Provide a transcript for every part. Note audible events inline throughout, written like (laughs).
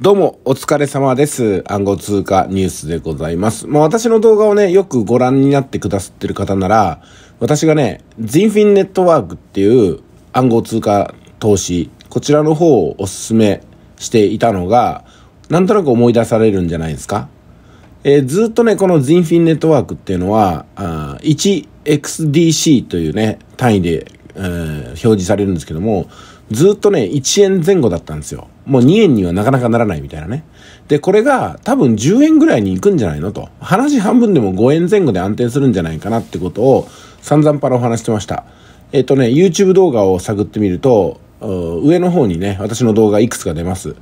どうも、お疲れ様です。暗号通貨ニュースでございます。まあ私の動画をね、よくご覧になってくださってる方なら、私がね、ジンフィンネットワークっていう暗号通貨投資、こちらの方をおすすめしていたのが、なんとなく思い出されるんじゃないですか。えー、ずっとね、このジンフィンネットワークっていうのは、1XDC というね、単位で、えー、表示されるんですけども、ずっとね、1円前後だったんですよ。もう2円にはなかなかならないみたいなね。で、これが多分10円ぐらいに行くんじゃないのと。話半分でも5円前後で安定するんじゃないかなってことを散々パラお話してました。えっ、ー、とね、YouTube 動画を探ってみると、上の方にね、私の動画いくつか出ます。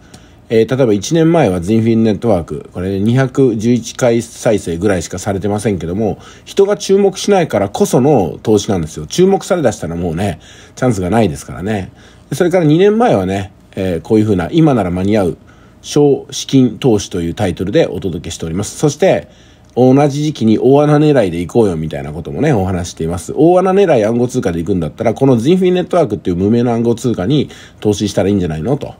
えー、例えば1年前はズインフィンネットワーク、これ211回再生ぐらいしかされてませんけども、人が注目しないからこその投資なんですよ。注目されだしたらもうね、チャンスがないですからね。それから2年前はね、えー、こういうふうな今なら間に合う小資金投資というタイトルでお届けしております。そして、同じ時期に大穴狙いで行こうよみたいなこともね、お話しています。大穴狙い暗号通貨で行くんだったら、このジンフィネットワークっていう無名の暗号通貨に投資したらいいんじゃないのと。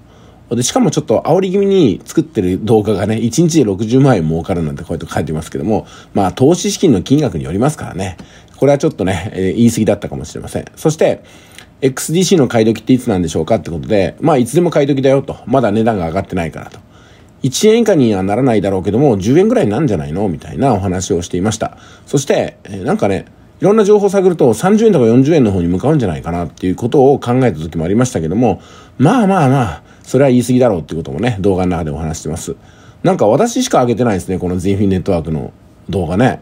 で、しかもちょっと煽り気味に作ってる動画がね、1日で60万円儲かるなんてこうやって書いてますけども、まあ投資資金の金額によりますからね。これはちょっとね、えー、言い過ぎだったかもしれません。そして、XDC の買い時っていつなんでしょうかってことで、まあいつでも買い時だよと。まだ値段が上がってないからと。1円以下にはならないだろうけども、10円ぐらいなんじゃないのみたいなお話をしていました。そして、えなんかね、いろんな情報を探ると30円とか40円の方に向かうんじゃないかなっていうことを考えた時もありましたけども、まあまあまあ、それは言い過ぎだろうっていうこともね、動画の中でお話してます。なんか私しか上げてないですね、この全フィネットワークの動画ね。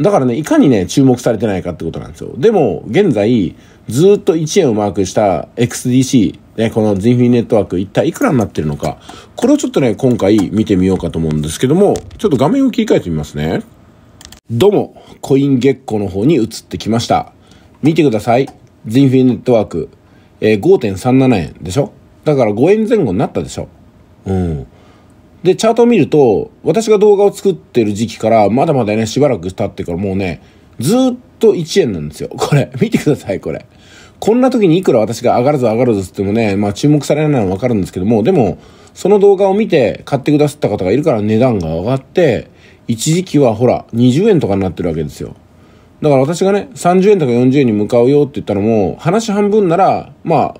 だからね、いかにね、注目されてないかってことなんですよ。でも、現在、ずっと1円をマークした XDC、ね、この Zinfin ネットワーク、一体いくらになってるのか、これをちょっとね、今回見てみようかと思うんですけども、ちょっと画面を切り替えてみますね。どうも、コイン月光の方に移ってきました。見てください。Zinfin ネットワーク、えー、5.37円でしょだから5円前後になったでしょうん。で、チャートを見ると、私が動画を作ってる時期から、まだまだね、しばらく経ってからもうね、ずっと1円なんですよ。(laughs) これ、見てください、これ。こんな時にいくら私が上がるぞ上がるぞって言ってもね、まあ注目されないのはわかるんですけども、でも、その動画を見て買ってくださった方がいるから値段が上がって、一時期はほら、20円とかになってるわけですよ。だから私がね、30円とか40円に向かうよって言ったのも、話半分なら、まあ、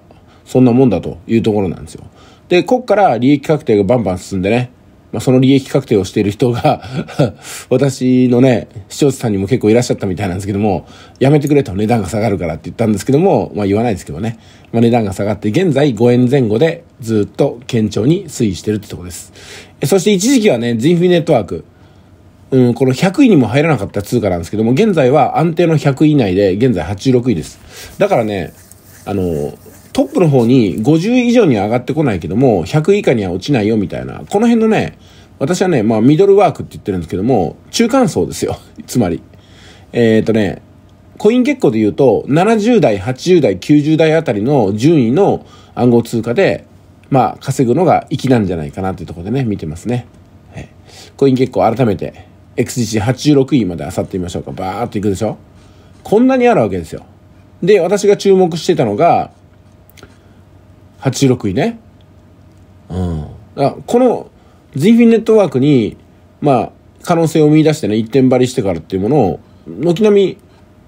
そんなもんだというところなんですよ。で、こっから利益確定がバンバン進んでね、まあ、その利益確定をしている人が (laughs) 私のね、視聴者さんにも結構いらっしゃったみたいなんですけども、やめてくれと値段が下がるからって言ったんですけども、まあ言わないですけどね。まあ値段が下がって、現在5円前後でずっと堅調に推移してるってとこです。そして一時期はね、ジンフィネットワーク。うん、この100位にも入らなかった通貨なんですけども、現在は安定の100位以内で、現在86位です。だからね、あの、トップの方に50以上には上がってこないけども、100以下には落ちないよみたいな、この辺のね、私はね、まあミドルワークって言ってるんですけども、中間層ですよ。(laughs) つまり。えっ、ー、とね、コイン結構で言うと、70代、80代、90代あたりの順位の暗号通貨で、まあ稼ぐのが粋なんじゃないかなっていうところでね、見てますね。はい、コイン結構改めて、XGC86 位まで漁ってみましょうか。バーっと行くでしょこんなにあるわけですよ。で、私が注目してたのが、86位ね。うん。あこの z フィンネットワークに、まあ、可能性を見出してね、一点張りしてからっていうものを、軒並み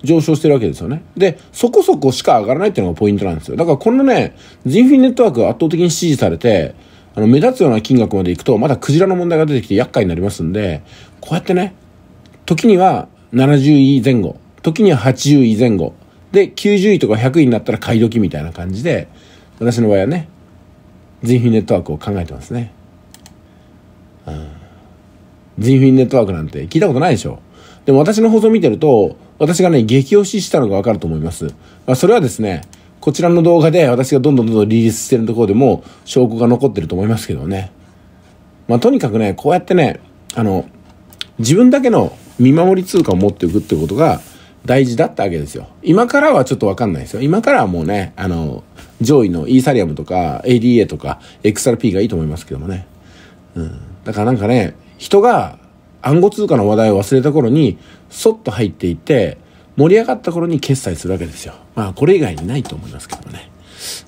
上昇してるわけですよね。で、そこそこしか上がらないっていうのがポイントなんですよ。だからこのね、z フィンネットワークが圧倒的に支持されて、あの、目立つような金額までいくと、まだクジラの問題が出てきて厄介になりますんで、こうやってね、時には70位前後、時には80位前後、で、90位とか100位になったら買い時みたいな感じで、私の場合はね人品ネットワークを考えてますね、うん、人品ネットワークなんて聞いたことないでしょでも私の放送見てると私がね激推ししたのがわかると思います、まあ、それはですねこちらの動画で私がどんどんどんどんリリースしてるところでも証拠が残ってると思いますけどねまあとにかくねこうやってねあの自分だけの見守り通貨を持っておくってことが大事だったわけですよ。今からはちょっとわかんないですよ。今からはもうね、あの、上位のイーサリアムとか ADA とか XRP がいいと思いますけどもね。うん。だからなんかね、人が暗号通貨の話題を忘れた頃に、そっと入っていって、盛り上がった頃に決済するわけですよ。まあ、これ以外にないと思いますけどもね。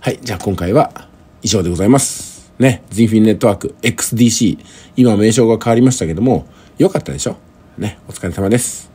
はい。じゃあ今回は以上でございます。ね。ズイフィンネットワーク XDC。今名称が変わりましたけども、良かったでしょね。お疲れ様です。